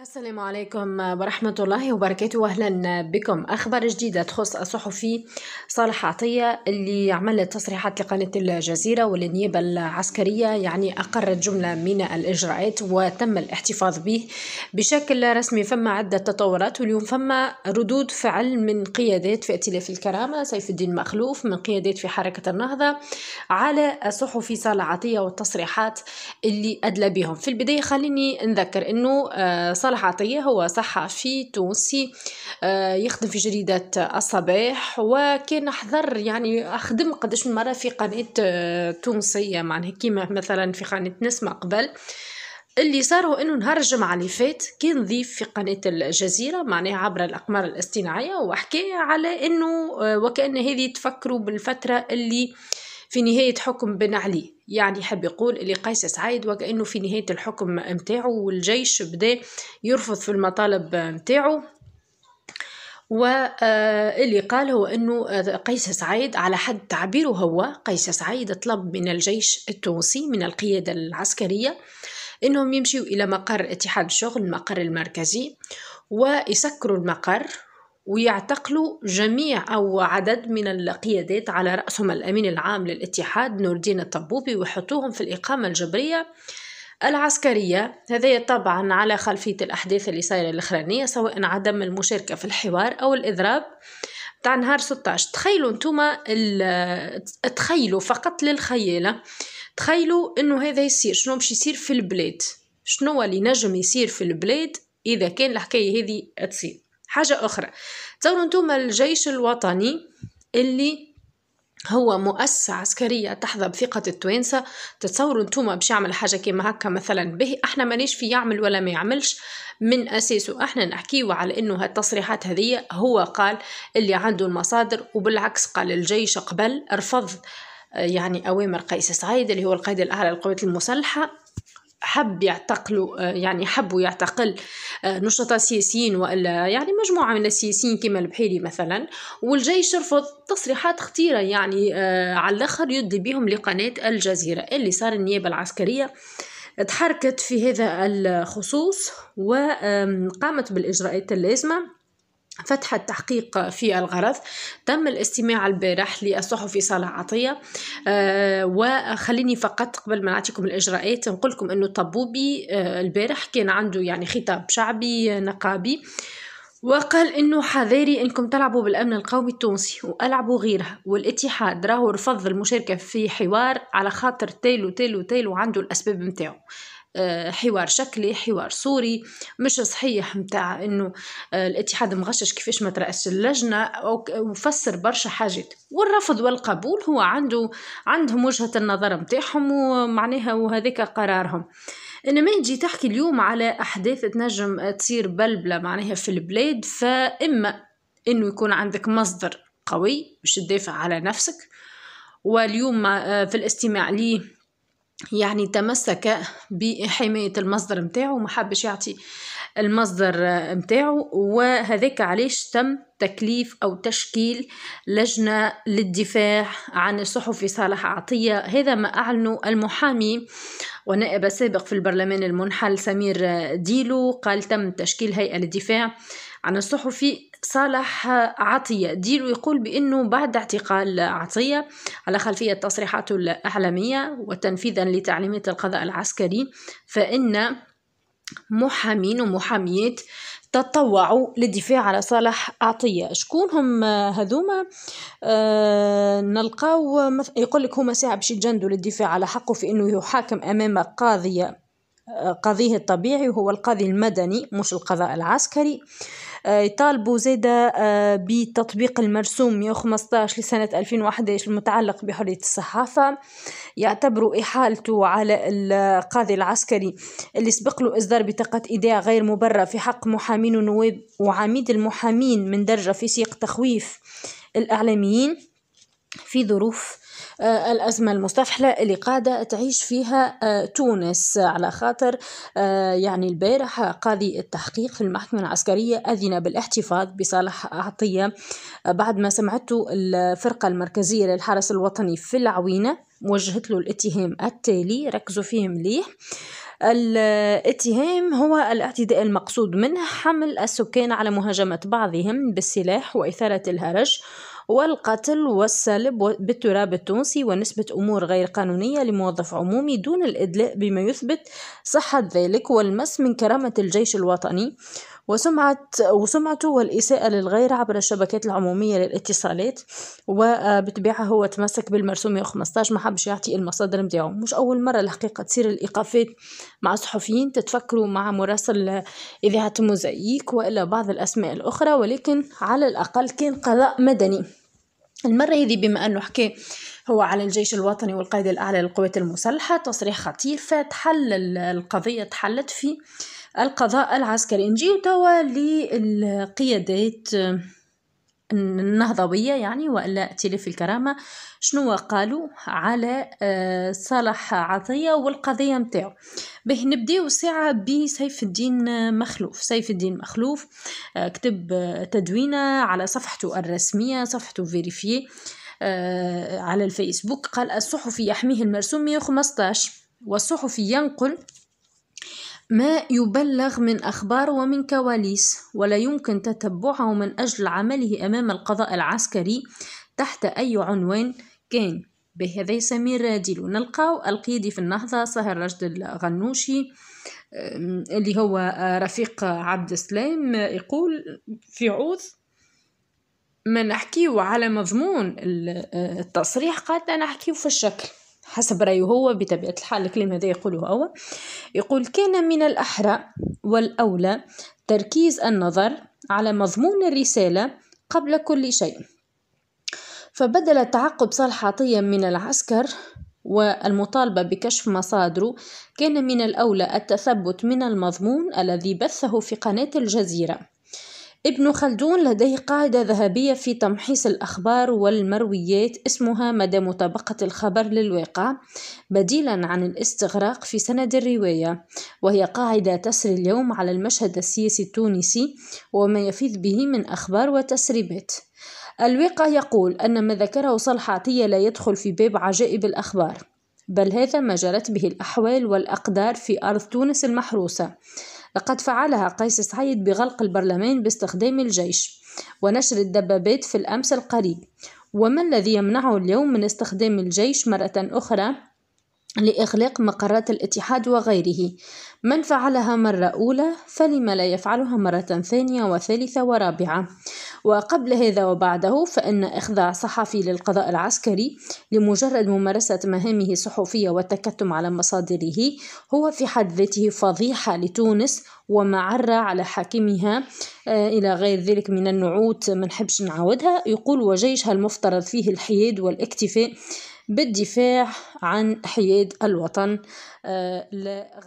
السلام عليكم ورحمة الله وبركاته أهلا بكم أخبار جديدة تخص الصحفي صالح عطية اللي عمل تصريحات لقناة الجزيرة والنيابة العسكرية يعني أقرت جملة من الإجراءات وتم الاحتفاظ به بشكل رسمي فما عدة تطورات واليوم فما ردود فعل من قيادات في ائتلاف الكرامة سيف الدين مخلوف من قيادات في حركة النهضة على الصحفي صالح عطية والتصريحات اللي أدلى بهم في البداية خليني نذكر أنه آه، صالح عطية هو صحفي تونسي آه، يخدم في جريدة الصباح وكان حضر يعني أخدم قداش من مرة في قناة آه، تونسية معناها كيما مثلا في قناة نسمة قبل اللي صار هو انه نهار الجمعه اللي فات كان ضيف في قناه الجزيره معناها عبر الاقمار الاصطناعيه وحكى على انه آه، وكان هذه تفكروا بالفتره اللي آه في نهاية حكم بن علي يعني حب يقول اللي قيس سعيد وكأنه في نهاية الحكم متاعه والجيش بدأ يرفض في المطالب متاعه واللي آه، قال هو أنه آه، قيس سعيد على حد تعبيره هو قيس سعيد طلب من الجيش التونسي من القيادة العسكرية أنهم يمشيوا إلى مقر اتحاد الشغل المقر المركزي ويسكروا المقر ويعتقلوا جميع أو عدد من القيادات على رأسهم الأمين العام للاتحاد نور الدين الطبوبي ويحطوهم في الإقامة الجبرية العسكرية هذا طبعا على خلفية الأحداث اللي صايرة الأخرانية سواء عدم المشاركة في الحوار أو الإضراب تاع نهار 16 تخيلوا انتوما تخيلوا فقط للخيالة تخيلوا انه هذا يصير شنو باش يصير في البلاد شنو اللي نجم يصير في البلاد اذا كان الحكايه هذه تصير حاجة أخرى تصوروا نتوما الجيش الوطني اللي هو مؤسسة عسكرية تحظى بثقة التوانسة تتصوروا نتوما باش يعمل حاجة كيما هكا مثلا به احنا مانيش في يعمل ولا ما يعملش من أساسه احنا نحكيو على انه هالتصريحات هذه هو قال اللي عنده المصادر وبالعكس قال الجيش قبل رفض آه، يعني أوامر قيس سعيد اللي هو القائد الأعلى للقوات المسلحة حب يعتقلوا آه، يعني حبوا يعتقل آه، نشطاء سياسيين والا يعني مجموعه من السياسيين كما البحيري مثلا والجيش رفض تصريحات خطيره يعني آه، على الاخر يدي بهم لقناه الجزيره اللي صار النيابه العسكريه تحركت في هذا الخصوص وقامت بالاجراءات اللازمه فتح التحقيق في الغرض تم الاستماع البارح للصحفي صالح عطية أه وخليني فقط قبل ما نعطيكم الإجراءات نقول لكم أنه طبوبي أه البارح كان عنده يعني خطاب شعبي نقابي وقال انه حذاري انكم تلعبوا بالامن القومي التونسي والعبوا غيرها والاتحاد راهو رفض المشاركه في حوار على خاطر تيلو تيلو تيلو عنده الاسباب نتاعو آه، حوار شكلي حوار صوري مش صحيح متاع انه آه، الاتحاد مغشش كيفاش ما ترأس اللجنة وفسر برشا حاجات والرفض والقبول هو عنده عندهم وجهة النظر متاعهم ومعناها وهذيك قرارهم انما تجي تحكي اليوم على احداث تنجم تصير بلبله معناها في البلاد فاما انه يكون عندك مصدر قوي باش تدافع على نفسك واليوم آه، في الاستماع ليه يعني تمسك بحماية المصدر متاعه وما حبش يعطي المصدر متاعه وهذاك علاش تم تكليف أو تشكيل لجنة للدفاع عن الصحفي صالح عطية هذا ما أعلنه المحامي ونائب السابق في البرلمان المنحل سمير ديلو قال تم تشكيل هيئة للدفاع عن الصحفي صالح عطية ديلو يقول بأنه بعد اعتقال عطية على خلفية تصريحاته الأعلامية وتنفيذا لتعليمات القضاء العسكري فإن محامين ومحاميات تطوعوا للدفاع على صالح عطية شكون هم هذوما آه نلقاو يقول لك هما ساعة باش يجندوا للدفاع على حقه في انه يحاكم امام قاضية قاضيه الطبيعي وهو القاضي المدني مش القضاء العسكري آه، يطالبوا زيدا آه، بتطبيق المرسوم 115 لسنة 2011 المتعلق بحرية الصحافة يعتبروا إحالته على القاضي العسكري اللي سبق له إصدار بطاقة إيداع غير مبررة في حق محامين ونواب وعميد المحامين من درجة في سياق تخويف الإعلاميين في ظروف آه، الأزمة المستفحلة اللي قاعدة تعيش فيها آه، تونس على خاطر آه، يعني البارح قاضي التحقيق في المحكمة العسكرية أذن بالاحتفاظ بصالح عطية بعد ما سمعته الفرقة المركزية للحرس الوطني في العوينة وجهت له الاتهام التالي ركزوا فيه مليح الاتهام هو الاعتداء المقصود منه حمل السكان على مهاجمة بعضهم بالسلاح وإثارة الهرج والقتل والسلب بالتراب التونسي ونسبة أمور غير قانونية لموظف عمومي دون الإدلاء بما يثبت صحة ذلك والمس من كرامة الجيش الوطني وسمعة وسمعته والإساءة للغير عبر الشبكات العمومية للاتصالات وبطبيعة هو تمسك بالمرسوم 15 ما حبش يعطي المصادر متاعه مش أول مرة الحقيقة تصير الإيقافات مع صحفيين تتفكروا مع مراسل إذاعة موزايك وإلا بعض الأسماء الأخرى ولكن على الأقل كان قضاء مدني المرة هذه بما أنه حكي هو على الجيش الوطني والقائد الأعلى للقوات المسلحة تصريح خطير فتحل القضية تحلت في القضاء العسكري نجيو توا للقيادات النهضوية يعني وإلا ائتلاف الكرامة شنو قالوا على آه، صالح عطية والقضية متاعو به نبداو ساعة بسيف الدين مخلوف سيف الدين مخلوف آه، كتب آه، تدوينة على صفحته الرسمية صفحته فيريفي على الفيسبوك قال الصحفي يحميه المرسوم 115 والصحفي ينقل ما يبلغ من أخبار ومن كواليس ولا يمكن تتبعه من أجل عمله أمام القضاء العسكري تحت أي عنوان كان بهذا سمير راديلو نلقاو القيدي في النهضة سهر رشد الغنوشي اللي هو آه، رفيق عبد السلام يقول في عوض ما نحكيه على مضمون آه، التصريح قد نحكيه في الشكل حسب رأيه هو بطبيعة الحال الكلام هذا يقوله هو يقول كان من الأحرى والأولى تركيز النظر على مضمون الرسالة قبل كل شيء فبدل تعقب صالح عطية من العسكر والمطالبة بكشف مصادره كان من الأولى التثبت من المضمون الذي بثه في قناة الجزيرة ابن خلدون لديه قاعدة ذهبية في تمحيص الأخبار والمرويات اسمها مدى مطابقة الخبر للواقع بديلا عن الاستغراق في سند الرواية وهي قاعدة تسري اليوم على المشهد السياسي التونسي وما يفيد به من أخبار وتسريبات الواقع يقول أن ما ذكره صالح عطية لا يدخل في باب عجائب الأخبار بل هذا ما جرت به الأحوال والأقدار في أرض تونس المحروسة لقد فعلها قيس سعيد بغلق البرلمان باستخدام الجيش ونشر الدبابات في الأمس القريب وما الذي يمنعه اليوم من استخدام الجيش مرة أخرى لإغلاق مقرات الاتحاد وغيره من فعلها مرة أولى فلما لا يفعلها مرة ثانية وثالثة ورابعة وقبل هذا وبعده فإن إخضاع صحفي للقضاء العسكري لمجرد ممارسة مهامه الصحفية والتكتم على مصادره هو في حد ذاته فضيحة لتونس ومعرة على حاكمها آه، إلى غير ذلك من النعوت منحبش نعاودها يقول وجيشها المفترض فيه الحياد والاكتفاء بالدفاع عن حياد الوطن. آه،